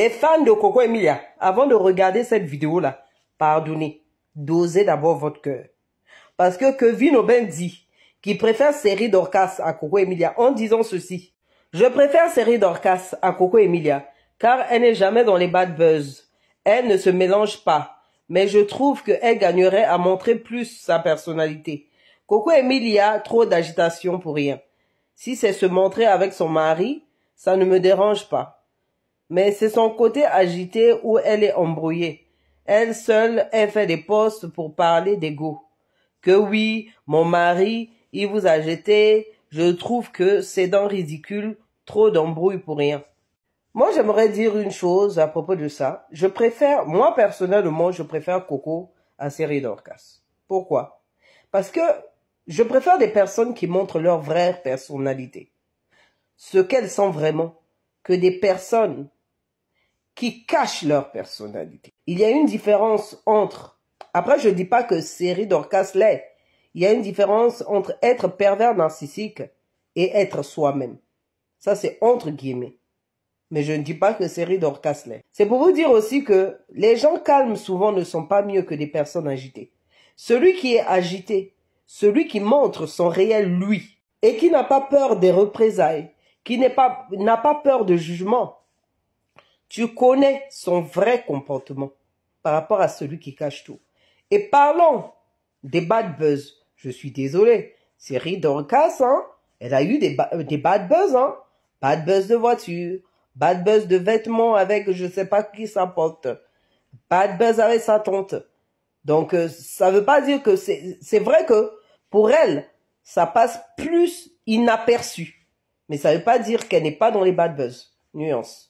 Les fans de Coco Emilia, avant de regarder cette vidéo-là, pardonnez, dosez d'abord votre cœur. Parce que Kevin Aubin dit qu'il préfère Série Dorcas à Coco Emilia en disant ceci. Je préfère Série Dorcas à Coco Emilia car elle n'est jamais dans les bad buzz. Elle ne se mélange pas, mais je trouve qu'elle gagnerait à montrer plus sa personnalité. Coco Emilia, trop d'agitation pour rien. Si c'est se montrer avec son mari, ça ne me dérange pas mais c'est son côté agité où elle est embrouillée. Elle seule, elle fait des postes pour parler d'ego. Que oui, mon mari, il vous a jeté, je trouve que c'est dans ridicule, trop d'embrouilles pour rien. Moi, j'aimerais dire une chose à propos de ça. Je préfère, moi personnellement, je préfère Coco à Série d'Orcas. Pourquoi Parce que je préfère des personnes qui montrent leur vraie personnalité, ce qu'elles sont vraiment, que des personnes qui cachent leur personnalité. Il y a une différence entre, après je ne dis pas que série Dorcas l'est, il y a une différence entre être pervers narcissique et être soi-même. Ça c'est entre guillemets. Mais je ne dis pas que série Dorcas l'est. C'est pour vous dire aussi que les gens calmes souvent ne sont pas mieux que des personnes agitées. Celui qui est agité, celui qui montre son réel lui, et qui n'a pas peur des représailles, qui n'a pas, pas peur de jugement, tu connais son vrai comportement par rapport à celui qui cache tout. Et parlons des bad buzz. Je suis désolé. Série d'Orcas, hein, elle a eu euh, des, bad buzz. Hein. Bad buzz de voiture, bad buzz de vêtements avec je ne sais pas qui sa porte, bad buzz avec sa tante. Donc euh, ça veut pas dire que c'est vrai que pour elle, ça passe plus inaperçu. Mais ça veut pas dire qu'elle n'est pas dans les bad buzz. Nuance.